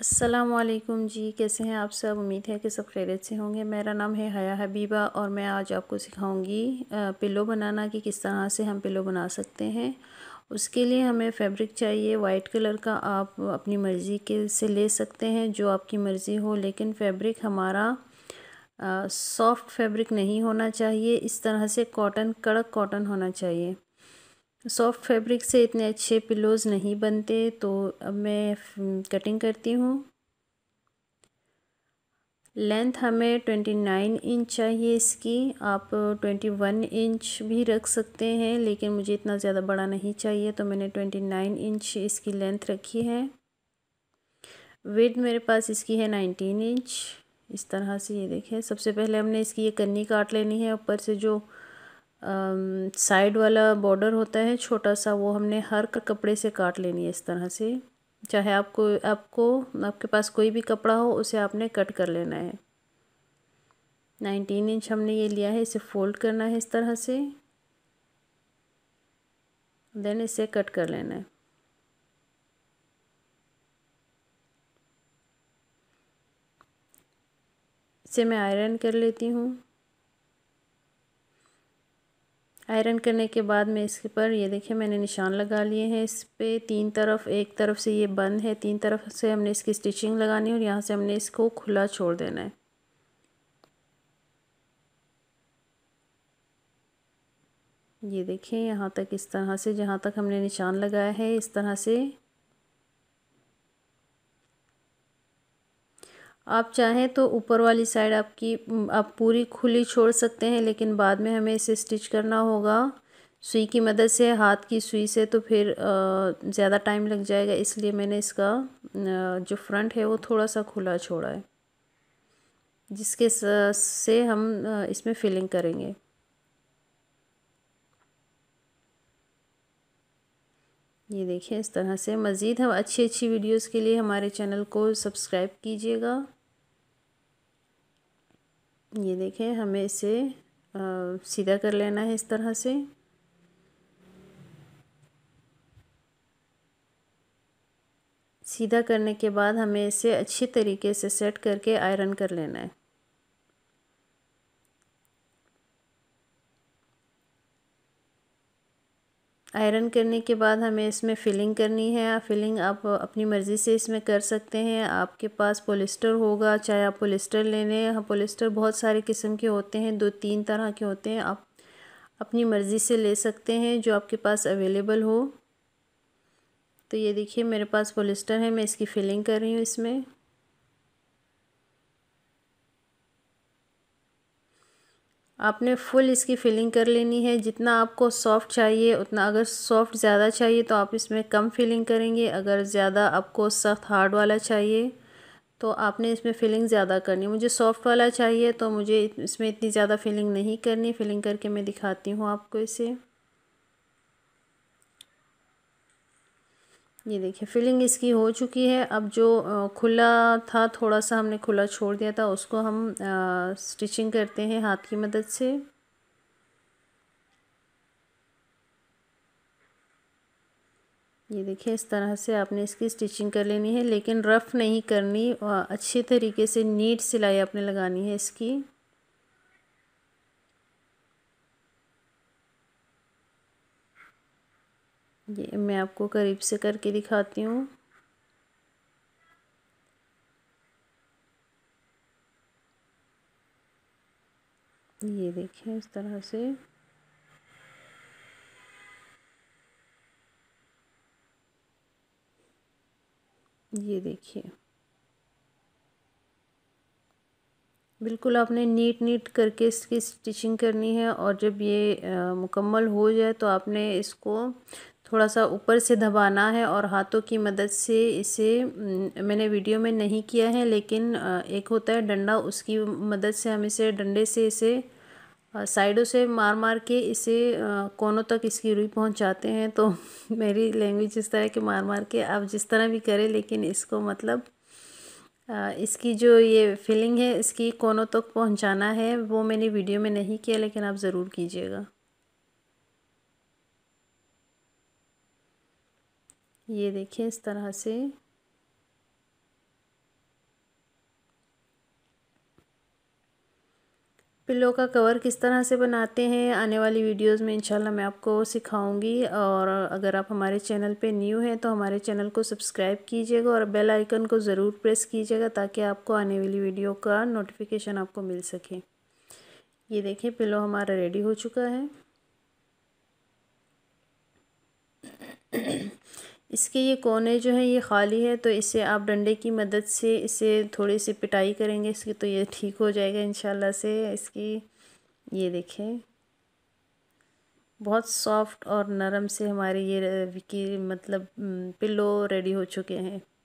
असलकुम जी कैसे हैं आप सब उम्मीद है कि सब खैरियत से होंगे मेरा नाम है हया हबीबा और मैं आज आपको सिखाऊंगी पिलो बनाना कि किस तरह से हम पिलो बना सकते हैं उसके लिए हमें फैब्रिक चाहिए वाइट कलर का आप अपनी मर्ज़ी के से ले सकते हैं जो आपकी मर्ज़ी हो लेकिन फैब्रिक हमारा सॉफ़्ट फैब्रिक नहीं होना चाहिए इस तरह से कॉटन कड़क कॉटन होना चाहिए सॉफ्ट फैब्रिक से इतने अच्छे पिलोज़ नहीं बनते तो अब मैं कटिंग हम्म, करती हूँ लेंथ हमें ट्वेंटी नाइन इंच चाहिए इसकी आप ट्वेंटी वन इंच भी रख सकते हैं लेकिन मुझे इतना ज़्यादा बड़ा नहीं चाहिए तो मैंने ट्वेंटी नाइन इंच इसकी लेंथ रखी है वेट मेरे पास इसकी है नाइनटीन इंच इस तरह से ये देखें सबसे पहले हमने इसकी ये कन्नी काट लेनी है ऊपर से जो साइड वाला बॉर्डर होता है छोटा सा वो हमने हर कपड़े से काट लेनी है इस तरह से चाहे आपको आपको आपके पास कोई भी कपड़ा हो उसे आपने कट कर लेना है नाइनटीन इंच हमने ये लिया है इसे फोल्ड करना है इस तरह से देन इसे कट कर लेना है इसे मैं आयरन कर लेती हूँ आयरन करने के बाद मैं इसके पर ये देखिए मैंने निशान लगा लिए हैं इस पर तीन तरफ एक तरफ से ये बंद है तीन तरफ से हमने इसकी स्टिचिंग लगानी है और यहाँ से हमने इसको खुला छोड़ देना है ये देखें यहाँ तक इस तरह से जहाँ तक हमने निशान लगाया है इस तरह से आप चाहें तो ऊपर वाली साइड आपकी आप पूरी खुली छोड़ सकते हैं लेकिन बाद में हमें इसे स्टिच करना होगा सुई की मदद से हाथ की सुई से तो फिर ज़्यादा टाइम लग जाएगा इसलिए मैंने इसका जो फ्रंट है वो थोड़ा सा खुला छोड़ा है जिसके से हम इसमें फिलिंग करेंगे ये देखिए इस तरह से मज़ीद हम अच्छी अच्छी वीडियोस के लिए हमारे चैनल को सब्सक्राइब कीजिएगा ये देखें हमें इसे सीधा कर लेना है इस तरह से सीधा करने के बाद हमें इसे अच्छी तरीके से सेट करके आयरन कर लेना है आयरन करने के बाद हमें इसमें फिलिंग करनी है फिलिंग आप अपनी मर्ज़ी से इसमें कर सकते हैं आपके पास पोलिस्टर होगा चाहे आप पोलिस्टर ले लें पोलिस्टर बहुत सारे किस्म के होते हैं दो तीन तरह के होते हैं आप अपनी मर्ज़ी से ले सकते हैं जो आपके पास अवेलेबल हो तो ये देखिए मेरे पास पोलिस्टर है मैं इसकी फिलिंग कर रही हूँ इसमें आपने फुल इसकी फिलिंग कर लेनी है जितना आपको सॉफ़्ट चाहिए उतना अगर सॉफ़्ट ज़्यादा चाहिए तो आप इसमें कम फिलिंग करेंगे अगर ज़्यादा आपको सख्त हार्ड वाला चाहिए तो आपने इसमें फिलिंग ज़्यादा करनी मुझे सॉफ़्ट वाला चाहिए तो मुझे इसमें इतनी ज़्यादा फिलिंग नहीं करनी फिलिंग करके मैं दिखाती हूँ आपको इसे ये देखिए फिलिंग इसकी हो चुकी है अब जो खुला था थोड़ा सा हमने खुला छोड़ दिया था उसको हम स्टिचिंग करते हैं हाथ की मदद से ये देखिए इस तरह से आपने इसकी स्टिचिंग कर लेनी है लेकिन रफ़ नहीं करनी अच्छे तरीके से नीट सिलाई आपने लगानी है इसकी ये मैं आपको करीब से करके दिखाती हूँ ये देखें इस तरह से ये देखिए बिल्कुल आपने नीट नीट करके इसकी स्टिचिंग करनी है और जब ये आ, मुकम्मल हो जाए तो आपने इसको थोड़ा सा ऊपर से दबाना है और हाथों की मदद से इसे मैंने वीडियो में नहीं किया है लेकिन एक होता है डंडा उसकी मदद से हम इसे डंडे से इसे साइडों से मार मार के इसे कोनों तक इसकी रुई पहुंचाते हैं तो मेरी लैंग्वेज इस तरह के मार मार के आप जिस तरह भी करें लेकिन इसको मतलब इसकी जो ये फीलिंग है इसकी कोनों तक पहुंचाना है वो मैंने वीडियो में नहीं किया लेकिन आप ज़रूर कीजिएगा ये देखिए इस तरह से पिल्लो का कवर किस तरह से बनाते हैं आने वाली वीडियोस में इंशाल्लाह मैं आपको सिखाऊंगी और अगर आप हमारे चैनल पे न्यू हैं तो हमारे चैनल को सब्सक्राइब कीजिएगा और बेल आइकन को ज़रूर प्रेस कीजिएगा ताकि आपको आने वाली वीडियो का नोटिफिकेशन आपको मिल सके ये देखिए पिलो हमारा रेडी हो चुका है इसके ये कोने जो हैं ये खाली है तो इसे आप डंडे की मदद से इसे थोड़ी सी पिटाई करेंगे इसकी तो ये ठीक हो जाएगा इन से इसकी ये देखें बहुत सॉफ्ट और नरम से हमारे ये विकी मतलब पिलो रेडी हो चुके हैं